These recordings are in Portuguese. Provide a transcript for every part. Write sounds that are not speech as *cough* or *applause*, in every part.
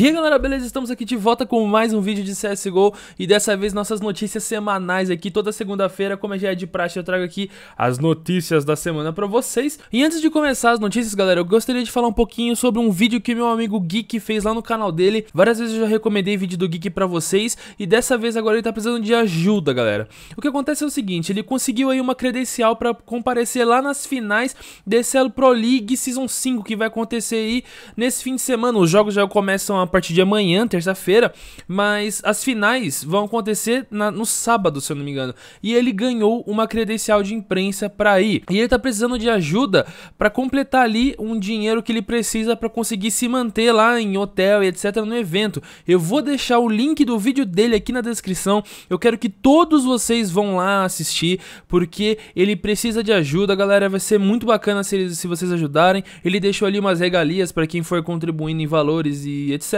E aí galera, beleza? Estamos aqui de volta com mais um vídeo de CSGO e dessa vez nossas notícias semanais aqui, toda segunda-feira, como já é de praxe, eu trago aqui as notícias da semana pra vocês. E antes de começar as notícias, galera, eu gostaria de falar um pouquinho sobre um vídeo que meu amigo Geek fez lá no canal dele. Várias vezes eu já recomendei vídeo do Geek pra vocês e dessa vez agora ele tá precisando de ajuda, galera. O que acontece é o seguinte, ele conseguiu aí uma credencial pra comparecer lá nas finais desse Pro League Season 5 que vai acontecer aí nesse fim de semana. Os jogos já começam a a partir de amanhã, terça-feira, mas as finais vão acontecer na, no sábado, se eu não me engano. E ele ganhou uma credencial de imprensa para ir. E ele tá precisando de ajuda para completar ali um dinheiro que ele precisa para conseguir se manter lá em hotel e etc no evento. Eu vou deixar o link do vídeo dele aqui na descrição. Eu quero que todos vocês vão lá assistir porque ele precisa de ajuda, galera. Vai ser muito bacana se, se vocês ajudarem. Ele deixou ali umas regalias para quem for contribuindo em valores e etc.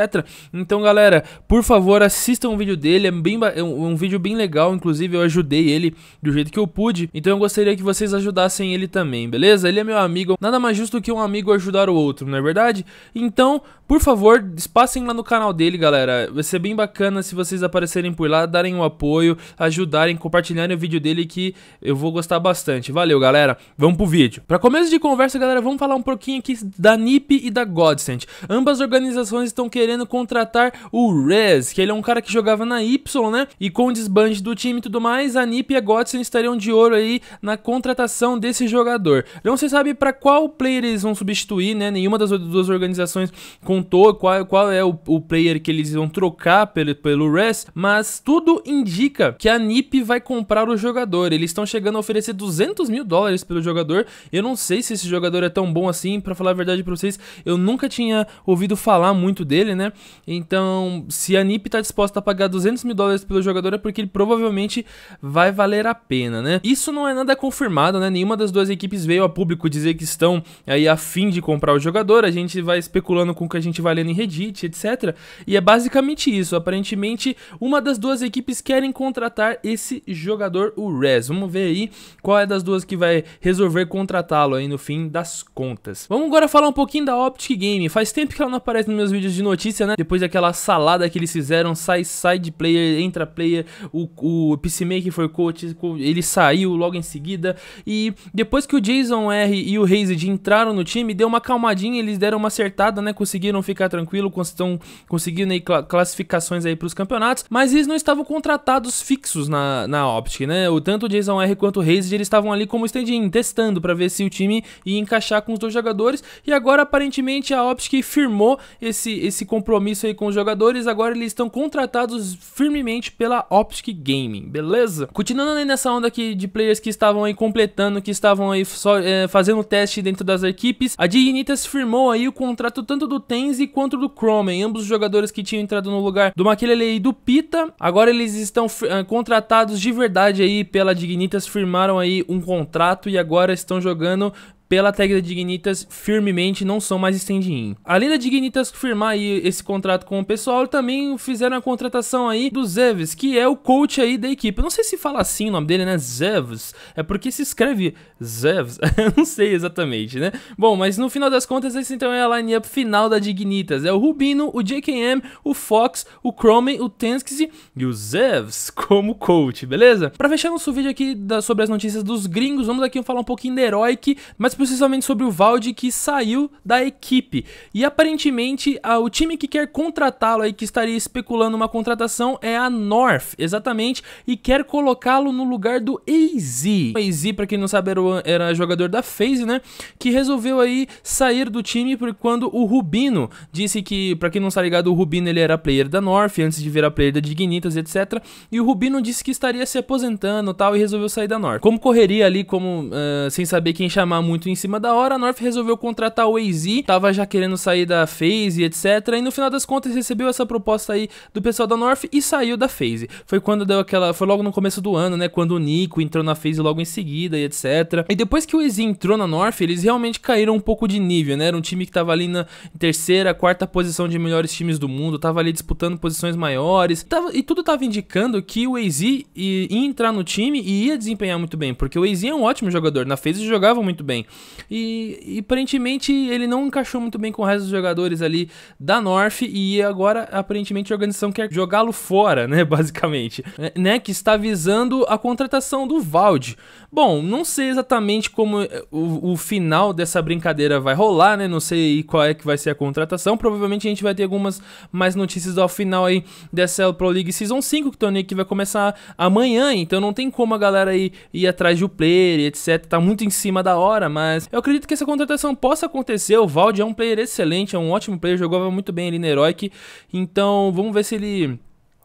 Então, galera, por favor, assistam o vídeo dele, é, bem, é um, um vídeo bem legal, inclusive eu ajudei ele do jeito que eu pude, então eu gostaria que vocês ajudassem ele também, beleza? Ele é meu amigo, nada mais justo do que um amigo ajudar o outro, não é verdade? Então, por favor, passem lá no canal dele, galera, vai ser bem bacana se vocês aparecerem por lá, darem o um apoio, ajudarem, compartilharem o vídeo dele que eu vou gostar bastante. Valeu, galera, vamos pro vídeo. Pra começo de conversa, galera, vamos falar um pouquinho aqui da NIP e da Godsend. Ambas organizações estão querendo querendo contratar o Rez, que ele é um cara que jogava na Y, né? E com o desbande do time e tudo mais, a NiP e a Godson estariam de ouro aí na contratação desse jogador. Não se sabe para qual player eles vão substituir, né? Nenhuma das duas organizações contou qual, qual é o, o player que eles vão trocar pelo, pelo Rez, mas tudo indica que a NiP vai comprar o jogador. Eles estão chegando a oferecer 200 mil dólares pelo jogador. Eu não sei se esse jogador é tão bom assim, para falar a verdade para vocês, eu nunca tinha ouvido falar muito dele dele, né? Então, se a NIP está disposta a pagar 200 mil dólares pelo jogador, é porque ele provavelmente vai valer a pena, né? Isso não é nada confirmado, né? Nenhuma das duas equipes veio a público dizer que estão aí a fim de comprar o jogador. A gente vai especulando com o que a gente vai lendo em Reddit, etc. E é basicamente isso. Aparentemente, uma das duas equipes querem contratar esse jogador, o Rez. Vamos ver aí qual é das duas que vai resolver contratá-lo aí no fim das contas. Vamos agora falar um pouquinho da Optic Game. Faz tempo que ela não aparece nos meus vídeos de notícias notícia, né? Depois daquela salada que eles fizeram, sai side player, entra player, o, o maker foi coach, ele saiu logo em seguida. E depois que o Jason R e o Hazed entraram no time, deu uma calmadinha, eles deram uma acertada, né? Conseguiram ficar tranquilo, estão conseguindo aí classificações aí pros campeonatos, mas eles não estavam contratados fixos na, na Optic, né? O, tanto o Jason R quanto o Hazed, eles estavam ali como stand-in, testando para ver se o time ia encaixar com os dois jogadores, e agora aparentemente a Optic firmou esse, esse compromisso aí com os jogadores, agora eles estão contratados firmemente pela Optic Gaming, beleza? Continuando aí nessa onda aqui de players que estavam aí completando, que estavam aí só, é, fazendo teste dentro das equipes, a Dignitas firmou aí o contrato tanto do Tenzi quanto do Cromen, ambos os jogadores que tinham entrado no lugar do Maquilele e do Pita, agora eles estão é, contratados de verdade aí pela Dignitas, firmaram aí um contrato e agora estão jogando pela tag da Dignitas firmemente não são mais stand-in. Além da Dignitas firmar aí esse contrato com o pessoal, também fizeram a contratação aí do Zeves, que é o coach aí da equipe. não sei se fala assim o nome dele, né? Zeves. É porque se escreve Zeves. *laughs* não sei exatamente, né? Bom, mas no final das contas, esse então é a line-up final da Dignitas. É o Rubino, o JKM, o Fox, o Chrome, o Tensky e o Zeves *laughs* como coach, beleza? Pra fechar nosso vídeo aqui da, sobre as notícias dos gringos, vamos aqui falar um pouquinho da Heroic, mas precisamente sobre o Valde que saiu da equipe. E aparentemente a, o time que quer contratá-lo aí, que estaria especulando uma contratação, é a North, exatamente, e quer colocá-lo no lugar do AZ. O AZ, pra quem não sabe, era, era jogador da FaZe, né? Que resolveu aí sair do time por quando o Rubino disse que, pra quem não está ligado, o Rubino ele era player da North, antes de virar player da Dignitas, etc. E o Rubino disse que estaria se aposentando tal, e resolveu sair da North. Como correria ali, como uh, sem saber quem chamar muito em cima da hora, a North resolveu contratar o AZ, tava já querendo sair da FaZe, etc. E no final das contas recebeu essa proposta aí do pessoal da North e saiu da FaZe. Foi quando deu aquela, foi logo no começo do ano, né, quando o Nico entrou na FaZe logo em seguida e etc. E depois que o AZ entrou na North, eles realmente caíram um pouco de nível, né? Era um time que tava ali na terceira, quarta posição de melhores times do mundo, tava ali disputando posições maiores, tava, e tudo tava indicando que o AZ ia, ia entrar no time e ia desempenhar muito bem, porque o AZ é um ótimo jogador, na FaZe jogava muito bem. E, e, aparentemente ele não encaixou muito bem com o resto dos jogadores ali da North e agora aparentemente a organização quer jogá-lo fora, né, *laughs* basicamente, é, né, que está visando a contratação do Vald. Bom, não sei exatamente como é, o, o, final dessa brincadeira vai rolar, né, não sei qual é que vai ser a contratação, provavelmente a gente vai ter algumas mais notícias ao final aí dessa Pro League Season 5, que o torneio que vai começar amanhã, então não tem como a galera aí ir atrás do player, etc, tá muito em cima da hora, mas mas eu acredito que essa contratação possa acontecer. O Valde é um player excelente, é um ótimo player, jogava muito bem ali na Heroic. Então vamos ver se ele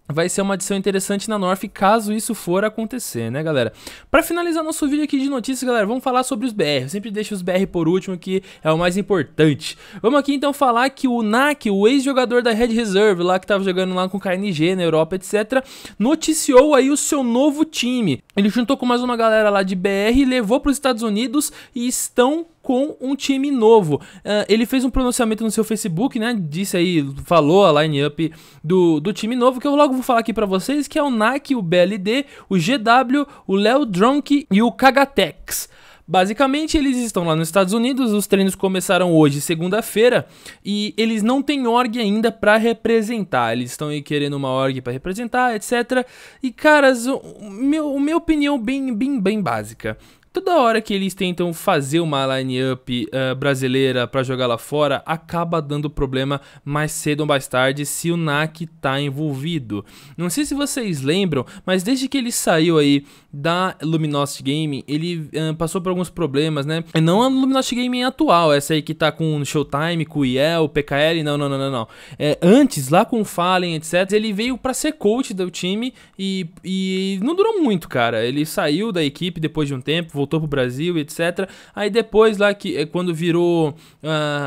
vai ser uma adição interessante na North caso isso for acontecer, né, galera? Para finalizar nosso vídeo aqui de notícias, galera, vamos falar sobre os BR. Eu sempre deixo os BR por último, que é o mais importante. Vamos aqui então falar que o NAC, o ex-jogador da Red Reserve, lá que tava jogando lá com o KNG na Europa, etc, noticiou aí o seu novo time. Ele juntou com mais uma galera lá de BR, levou para os Estados Unidos e estão com um time novo. Uh, ele fez um pronunciamento no seu Facebook, né? Disse aí, falou a line-up do, do time novo, que eu logo vou falar aqui para vocês, que é o NAC, o BLD, o GW, o Léo Drunk e o Kagatex. Basicamente, eles estão lá nos Estados Unidos, os treinos começaram hoje, segunda-feira, e eles não têm org ainda para representar. Eles estão aí querendo uma org para representar, etc. E caras, o meu, minha opinião bem, bem, bem básica toda hora que eles tentam fazer uma line-up uh, eh, brasileira para jogar lá fora, acaba dando problema mais cedo ou mais tarde se o NAC tá envolvido. Não sei se vocês lembram, mas desde que ele saiu aí da Luminosity Gaming, ele uh, passou por alguns problemas, né? Não a Luminosity Gaming atual, essa aí que tá com Showtime, com o IEL, PKL, não, não, não, não, não. É, antes, lá com o Fallen, etc, ele veio para ser coach do time e, e não durou muito, cara. Ele saiu da equipe depois de um tempo, voltou voltou pro Brasil, etc. Aí depois lá que eh, quando virou uh,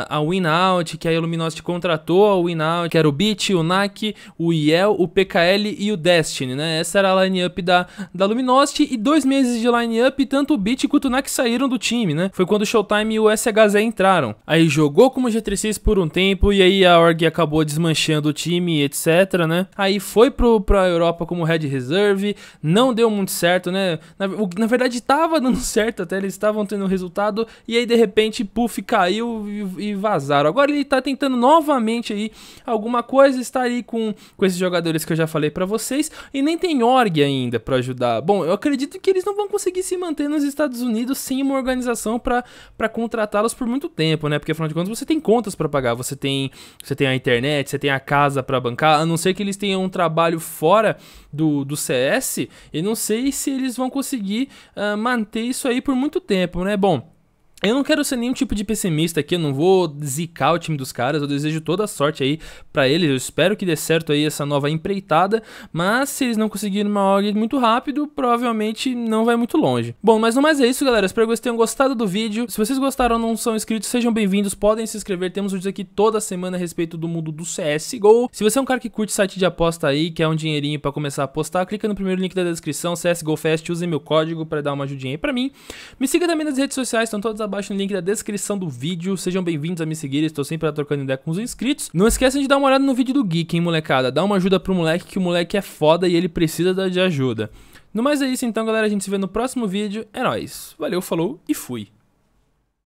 a Winout, que a Illuminosity contratou a Winout, que era o Bit, o NAC, o IEL, o PKL e o Destiny, né? Essa era a line-up da, da Luminosity e dois meses de line-up, tanto o Bit quanto o NAC saíram do time, né? Foi quando o Showtime e o SHZ entraram. Aí jogou como G36 por um tempo e aí a org acabou desmanchando o time, etc, né? Aí foi pro, pra Europa como Red Reserve, não deu muito certo, né? Na, na verdade tava dando certo até, eles estavam tendo resultado, e aí de repente, puff, caiu e, e vazaram. Agora ele está tentando novamente aí alguma coisa, está aí com, com esses jogadores que eu já falei para vocês, e nem tem org ainda para ajudar. Bom, eu acredito que eles não vão conseguir se manter nos Estados Unidos sem uma organização para contratá-los por muito tempo, né? Porque afinal de contas você tem contas para pagar, você tem, você tem a internet, você tem a casa para bancar, a não ser que eles tenham um trabalho fora do, do CS, eu não sei se eles vão conseguir uh, manter isso aí por muito tempo, né? Bom, eu não quero ser nenhum tipo de pessimista aqui, eu não vou zicar o time dos caras, eu desejo toda a sorte aí para eles, eu espero que dê certo aí essa nova empreitada, mas se eles não conseguirem uma org muito rápido, provavelmente não vai muito longe. Bom, mas não mais é isso, galera, espero que vocês tenham gostado do vídeo, se vocês gostaram ou não são inscritos, sejam bem-vindos, podem se inscrever, temos vídeos aqui toda semana a respeito do mundo do CSGO. Se você é um cara que curte site de aposta aí, quer um dinheirinho para começar a apostar, clica no primeiro link da descrição, CSGO Fest, use meu código para dar uma ajudinha aí pra mim. Me siga também nas redes sociais, estão todas abaixo no link da descrição do vídeo. Sejam bem-vindos a me seguir, estou sempre trocando ideia com os inscritos. Não esqueçam de dar uma olhada no vídeo do Geek, hein, molecada. Dá uma ajuda pro moleque que o moleque é foda e ele precisa de ajuda. No mais é isso então, galera. A gente se vê no próximo vídeo. É nóis. Valeu, falou e fui.